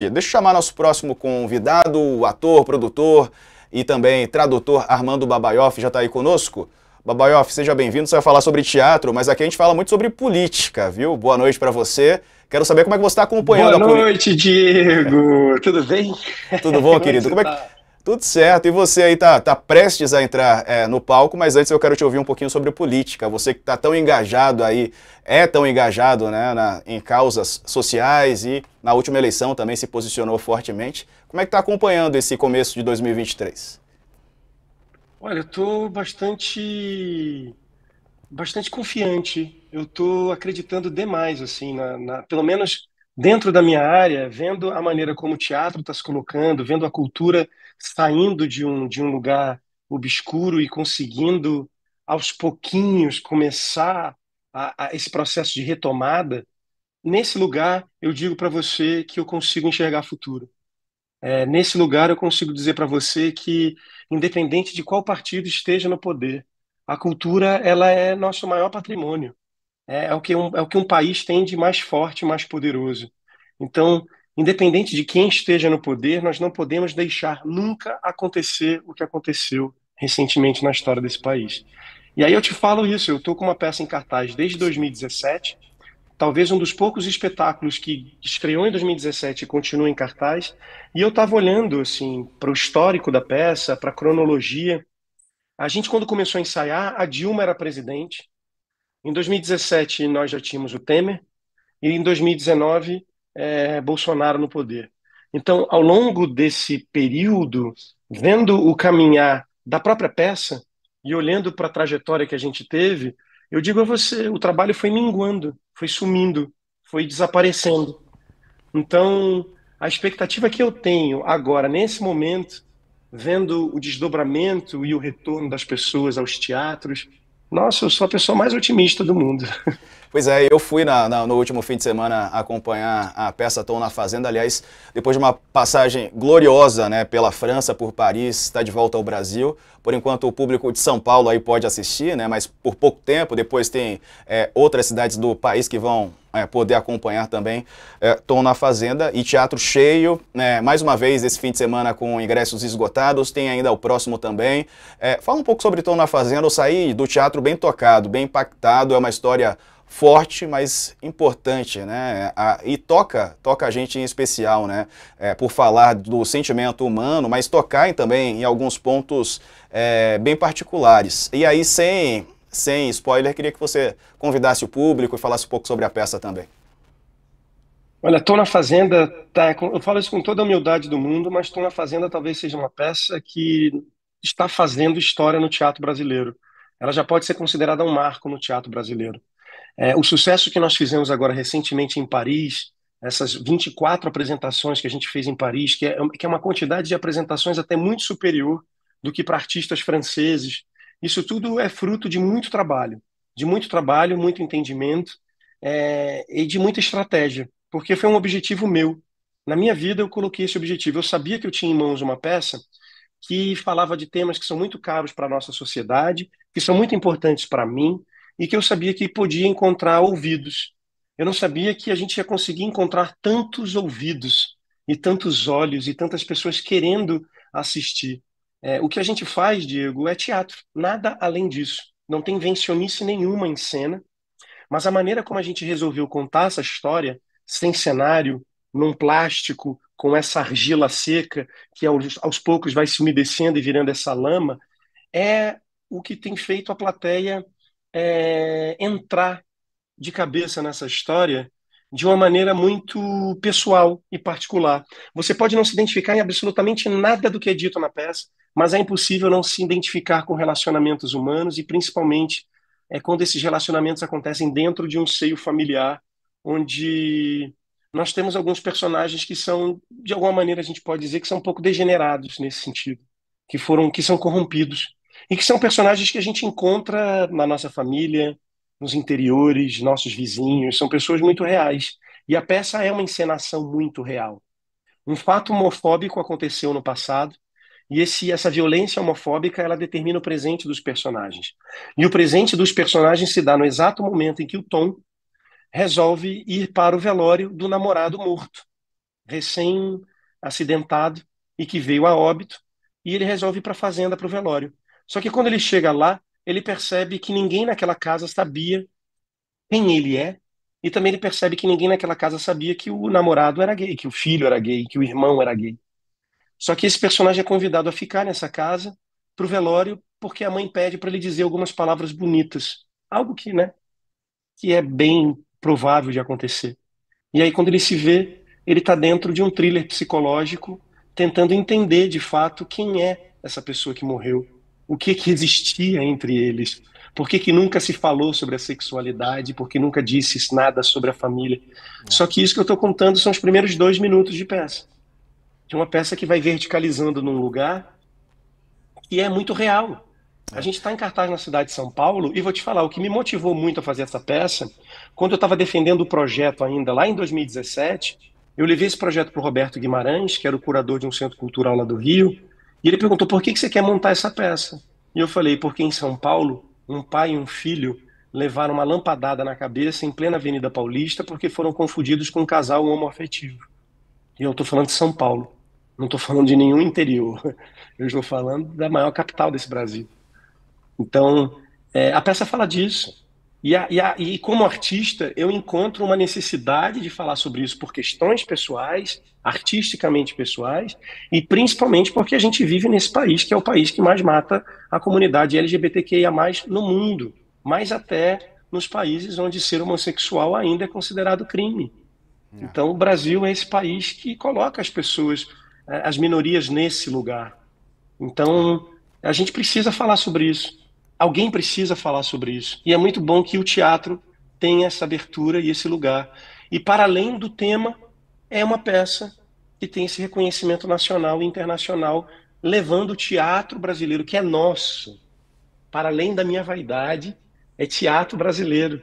Deixa eu chamar nosso próximo convidado, o ator, produtor e também tradutor Armando Babaioff, já está aí conosco. Babaioff, seja bem-vindo, você vai falar sobre teatro, mas aqui a gente fala muito sobre política, viu? Boa noite para você. Quero saber como é que você está acompanhando Boa a política. Boa noite, Diego! Tudo bem? Tudo bom, querido? Como é, que, tudo certo. E você aí tá, tá prestes a entrar é, no palco, mas antes eu quero te ouvir um pouquinho sobre política. Você que está tão engajado aí, é tão engajado né, na, em causas sociais e na última eleição também se posicionou fortemente. Como é que está acompanhando esse começo de 2023? Olha, eu estou bastante, bastante confiante. Eu estou acreditando demais, assim, na, na, pelo menos dentro da minha área, vendo a maneira como o teatro está se colocando, vendo a cultura saindo de um, de um lugar obscuro e conseguindo, aos pouquinhos, começar a, a esse processo de retomada, nesse lugar eu digo para você que eu consigo enxergar futuro. É, nesse lugar eu consigo dizer para você que, independente de qual partido esteja no poder, a cultura ela é nosso maior patrimônio. É, é, o que um, é o que um país tem de mais forte, mais poderoso. Então, independente de quem esteja no poder, nós não podemos deixar nunca acontecer o que aconteceu recentemente na história desse país. E aí eu te falo isso, eu estou com uma peça em cartaz desde 2017, talvez um dos poucos espetáculos que estreou em 2017 e continua em cartaz, e eu estava olhando assim para o histórico da peça, para a cronologia. A gente quando começou a ensaiar, a Dilma era presidente, em 2017, nós já tínhamos o Temer, e em 2019, é, Bolsonaro no poder. Então, ao longo desse período, vendo o caminhar da própria peça e olhando para a trajetória que a gente teve, eu digo a você, o trabalho foi minguando, foi sumindo, foi desaparecendo. Então, a expectativa que eu tenho agora, nesse momento, vendo o desdobramento e o retorno das pessoas aos teatros, nossa, eu sou a pessoa mais otimista do mundo. Pois é, eu fui na, na, no último fim de semana acompanhar a peça Tom na Fazenda. Aliás, depois de uma passagem gloriosa né, pela França, por Paris, está de volta ao Brasil. Por enquanto, o público de São Paulo aí pode assistir, né, mas por pouco tempo. Depois tem é, outras cidades do país que vão é, poder acompanhar também é, Tom na Fazenda e teatro cheio, né, mais uma vez esse fim de semana com ingressos esgotados, tem ainda o próximo também. É, fala um pouco sobre Tom na Fazenda, eu saí do teatro bem tocado, bem impactado, é uma história forte, mas importante, né? A, e toca, toca a gente em especial, né? É, por falar do sentimento humano, mas tocar em, também em alguns pontos é, bem particulares. E aí, sem, sem spoiler, queria que você convidasse o público e falasse um pouco sobre a peça também. Olha, Tô na Fazenda, tá, é eu falo isso com toda a humildade do mundo, mas Tô na Fazenda talvez seja uma peça que está fazendo história no teatro brasileiro. Ela já pode ser considerada um marco no teatro brasileiro. É, o sucesso que nós fizemos agora recentemente em Paris, essas 24 apresentações que a gente fez em Paris, que é, que é uma quantidade de apresentações até muito superior do que para artistas franceses. Isso tudo é fruto de muito trabalho, de muito trabalho, muito entendimento é, e de muita estratégia, porque foi um objetivo meu. Na minha vida, eu coloquei esse objetivo. Eu sabia que eu tinha em mãos uma peça que falava de temas que são muito caros para a nossa sociedade, que são muito importantes para mim, e que eu sabia que podia encontrar ouvidos. Eu não sabia que a gente ia conseguir encontrar tantos ouvidos e tantos olhos e tantas pessoas querendo assistir. É, o que a gente faz, Diego, é teatro, nada além disso. Não tem vencionice nenhuma em cena, mas a maneira como a gente resolveu contar essa história, sem cenário, num plástico, com essa argila seca, que aos, aos poucos vai se umedecendo e virando essa lama, é o que tem feito a plateia é, entrar de cabeça nessa história de uma maneira muito pessoal e particular. Você pode não se identificar em absolutamente nada do que é dito na peça, mas é impossível não se identificar com relacionamentos humanos e principalmente é quando esses relacionamentos acontecem dentro de um seio familiar, onde nós temos alguns personagens que são, de alguma maneira, a gente pode dizer que são um pouco degenerados nesse sentido, que foram, que são corrompidos e que são personagens que a gente encontra na nossa família, nos interiores, nossos vizinhos, são pessoas muito reais. E a peça é uma encenação muito real. Um fato homofóbico aconteceu no passado, e esse, essa violência homofóbica ela determina o presente dos personagens. E o presente dos personagens se dá no exato momento em que o Tom resolve ir para o velório do namorado morto, recém-acidentado e que veio a óbito, e ele resolve ir para a fazenda, para o velório. Só que quando ele chega lá, ele percebe que ninguém naquela casa sabia quem ele é, e também ele percebe que ninguém naquela casa sabia que o namorado era gay, que o filho era gay, que o irmão era gay. Só que esse personagem é convidado a ficar nessa casa para o velório porque a mãe pede para ele dizer algumas palavras bonitas, algo que, né, que é bem provável de acontecer. E aí quando ele se vê, ele está dentro de um thriller psicológico, tentando entender de fato quem é essa pessoa que morreu o que, que existia entre eles, por que, que nunca se falou sobre a sexualidade, por que nunca disse nada sobre a família. É. Só que isso que eu estou contando são os primeiros dois minutos de peça. De é uma peça que vai verticalizando num lugar e é muito real. A é. gente está em cartaz na cidade de São Paulo e vou te falar, o que me motivou muito a fazer essa peça, quando eu estava defendendo o projeto ainda lá em 2017, eu levei esse projeto para o Roberto Guimarães, que era o curador de um centro cultural lá do Rio, e ele perguntou: por que, que você quer montar essa peça? E eu falei: porque em São Paulo, um pai e um filho levaram uma lampadada na cabeça em plena Avenida Paulista porque foram confundidos com um casal homoafetivo. E eu estou falando de São Paulo, não estou falando de nenhum interior. Eu estou falando da maior capital desse Brasil. Então, é, a peça fala disso. E, a, e, a, e, como artista, eu encontro uma necessidade de falar sobre isso por questões pessoais, artisticamente pessoais, e principalmente porque a gente vive nesse país que é o país que mais mata a comunidade LGBTQIA no mundo, mais até nos países onde ser homossexual ainda é considerado crime. É. Então, o Brasil é esse país que coloca as pessoas, eh, as minorias nesse lugar. Então, a gente precisa falar sobre isso. Alguém precisa falar sobre isso. E é muito bom que o teatro tenha essa abertura e esse lugar. E para além do tema, é uma peça que tem esse reconhecimento nacional e internacional, levando o teatro brasileiro, que é nosso, para além da minha vaidade, é teatro brasileiro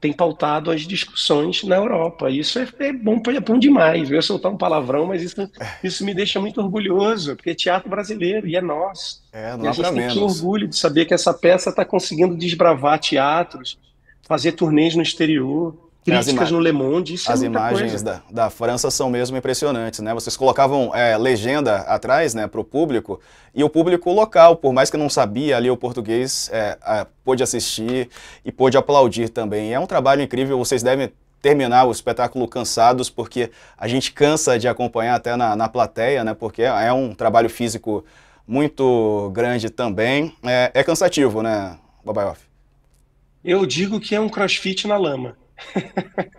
tem pautado as discussões na Europa. Isso é, é bom, é bom demais. Eu ia soltar um palavrão, mas isso, isso me deixa muito orgulhoso, porque é teatro brasileiro e é nosso. É, não e a gente tem orgulho de saber que essa peça está conseguindo desbravar teatros, fazer turnês no exterior, críticas no Le Monde, isso é As é imagens da, da, França são mesmo impressionantes, né? Vocês colocavam é, legenda atrás, né, para o público, e o público local, por mais que não sabia ali o português, é, pôde assistir e pôde aplaudir também. é um trabalho incrível, vocês devem terminar o espetáculo cansados, porque a gente cansa de acompanhar até na, na plateia, né, porque é um trabalho físico muito grande também. É, é cansativo, né, Babayoff? Eu digo que é um crossfit na lama.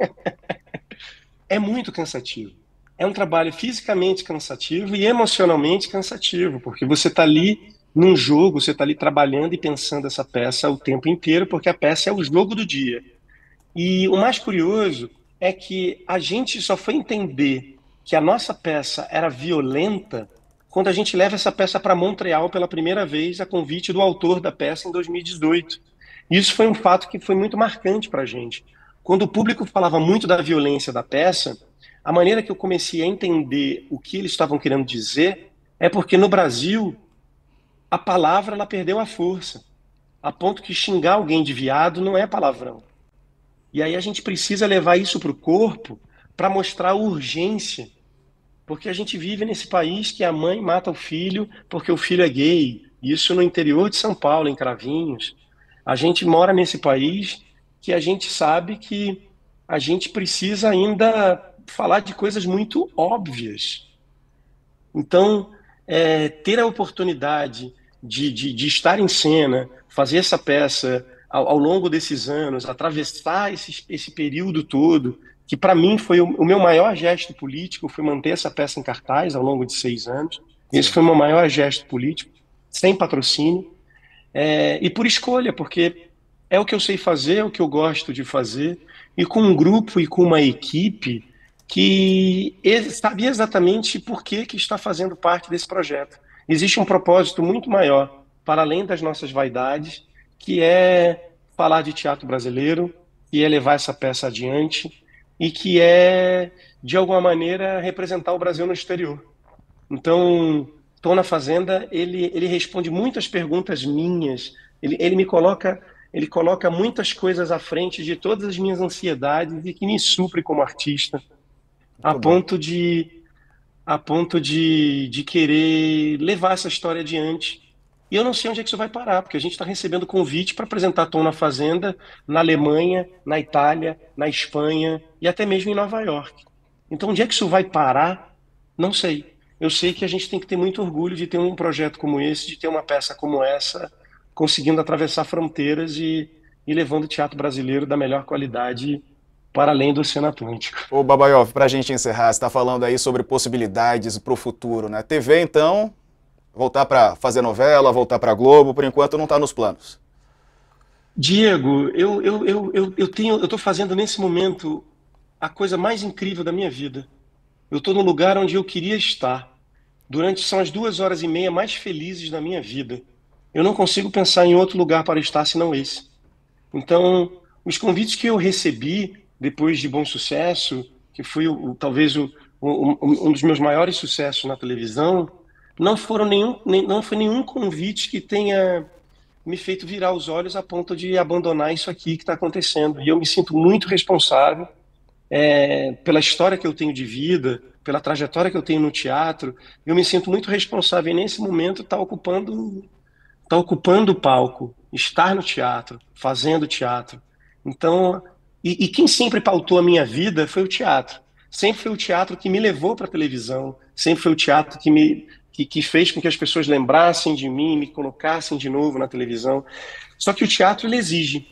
é muito cansativo. É um trabalho fisicamente cansativo e emocionalmente cansativo, porque você está ali num jogo, você está ali trabalhando e pensando essa peça o tempo inteiro, porque a peça é o jogo do dia. E o mais curioso é que a gente só foi entender que a nossa peça era violenta quando a gente leva essa peça para Montreal pela primeira vez, a convite do autor da peça em 2018. Isso foi um fato que foi muito marcante para a gente. Quando o público falava muito da violência da peça, a maneira que eu comecei a entender o que eles estavam querendo dizer é porque no Brasil a palavra ela perdeu a força, a ponto que xingar alguém de viado não é palavrão. E aí a gente precisa levar isso para o corpo para mostrar a urgência, porque a gente vive nesse país que a mãe mata o filho porque o filho é gay. Isso no interior de São Paulo, em Cravinhos. A gente mora nesse país que a gente sabe que a gente precisa ainda falar de coisas muito óbvias. Então, é, ter a oportunidade de, de, de, estar em cena, fazer essa peça ao, ao longo desses anos, atravessar esse, esse período todo, que para mim foi o, o, meu maior gesto político, foi manter essa peça em cartaz ao longo de seis anos. Esse foi o meu maior gesto político, sem patrocínio, é, e por escolha, porque é o que eu sei fazer, é o que eu gosto de fazer, e com um grupo e com uma equipe que sabia exatamente por que, que está fazendo parte desse projeto. Existe um propósito muito maior, para além das nossas vaidades, que é falar de teatro brasileiro, que é levar essa peça adiante e que é, de alguma maneira, representar o Brasil no exterior. Então, Tô na Fazenda, ele, ele responde muitas perguntas minhas, ele, ele me coloca ele coloca muitas coisas à frente de todas as minhas ansiedades e que me supre como artista, a ponto de a ponto de, de querer levar essa história adiante. E eu não sei onde é que isso vai parar, porque a gente está recebendo convite para apresentar Tom na Fazenda, na Alemanha, na Itália, na Espanha e até mesmo em Nova York. Então, onde é que isso vai parar? Não sei. Eu sei que a gente tem que ter muito orgulho de ter um projeto como esse, de ter uma peça como essa, conseguindo atravessar fronteiras e, e levando o teatro brasileiro da melhor qualidade para além do Oceano Atlântico. Ô Babayov, para a gente encerrar, você está falando aí sobre possibilidades para o futuro, né? TV, então, voltar para fazer novela, voltar para Globo, por enquanto não está nos planos. Diego, eu, eu, eu, eu, eu tenho, eu estou fazendo nesse momento a coisa mais incrível da minha vida. Eu estou no lugar onde eu queria estar. Durante são as duas horas e meia mais felizes da minha vida eu não consigo pensar em outro lugar para estar senão esse. Então, os convites que eu recebi depois de Bom Sucesso, que foi o, talvez o, o, um dos meus maiores sucessos na televisão, não foram nenhum, nem, não foi nenhum convite que tenha me feito virar os olhos a ponto de abandonar isso aqui que está acontecendo. E eu me sinto muito responsável é, pela história que eu tenho de vida, pela trajetória que eu tenho no teatro. Eu me sinto muito responsável e nesse momento estar tá ocupando está ocupando o palco, estar no teatro, fazendo teatro. Então, e, e, quem sempre pautou a minha vida foi o teatro. Sempre foi o teatro que me levou para a televisão, sempre foi o teatro que me que, que fez com que as pessoas lembrassem de mim, me colocassem de novo na televisão. Só que o teatro ele exige.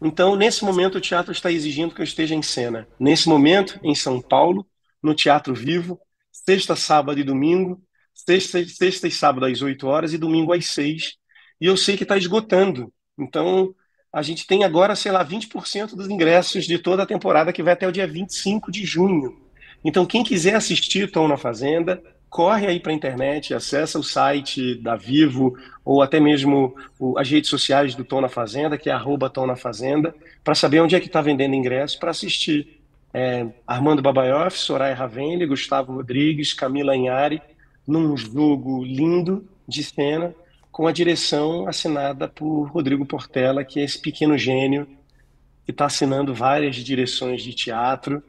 Então, nesse momento, o teatro está exigindo que eu esteja em cena. Nesse momento, em São Paulo, no Teatro Vivo, sexta, sábado e domingo, sexta, sexta e sábado às 8 horas e domingo às 6, e eu sei que está esgotando. Então, a gente tem agora, sei lá, 20% dos ingressos de toda a temporada que vai até o dia 25 de junho. Então, quem quiser assistir Tom na Fazenda, corre aí para a internet, acessa o site da Vivo ou até mesmo as redes sociais do Tom na Fazenda, que é arroba Tom na Fazenda, para saber onde é que está vendendo ingresso para assistir. É, Armando Babaioff, Soraya Ravenli, Gustavo Rodrigues, Camila Inhari, num jogo lindo de cena com a direção assinada por Rodrigo Portela, que é esse pequeno gênio que está assinando várias direções de teatro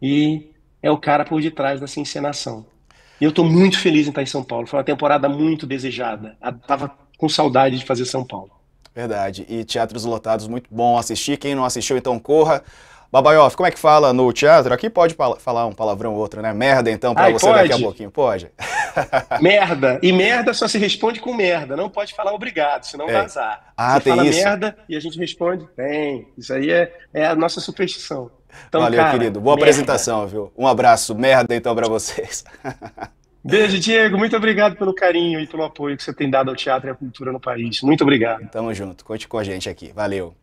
e é o cara por detrás dessa encenação. E eu estou muito feliz em estar em São Paulo. Foi uma temporada muito desejada. Estava com saudade de fazer São Paulo. Verdade. E teatros lotados, muito bom assistir. Quem não assistiu, então corra. Babaioff, como é que fala no teatro? Aqui pode falar um palavrão ou outro, né? Merda, então, para você pode? daqui a pouquinho. Pode. merda. E merda só se responde com merda. Não pode falar obrigado, senão é. vazar. Ah, Você tem fala isso. merda e a gente responde, bem. Isso aí é, é a nossa superstição. Então, Valeu, cara, querido. Boa merda. apresentação, viu? Um abraço, merda, então, para vocês. Beijo, Diego. Muito obrigado pelo carinho e pelo apoio que você tem dado ao teatro e à cultura no país. Muito obrigado. Tamo junto. Conte com a gente aqui. Valeu.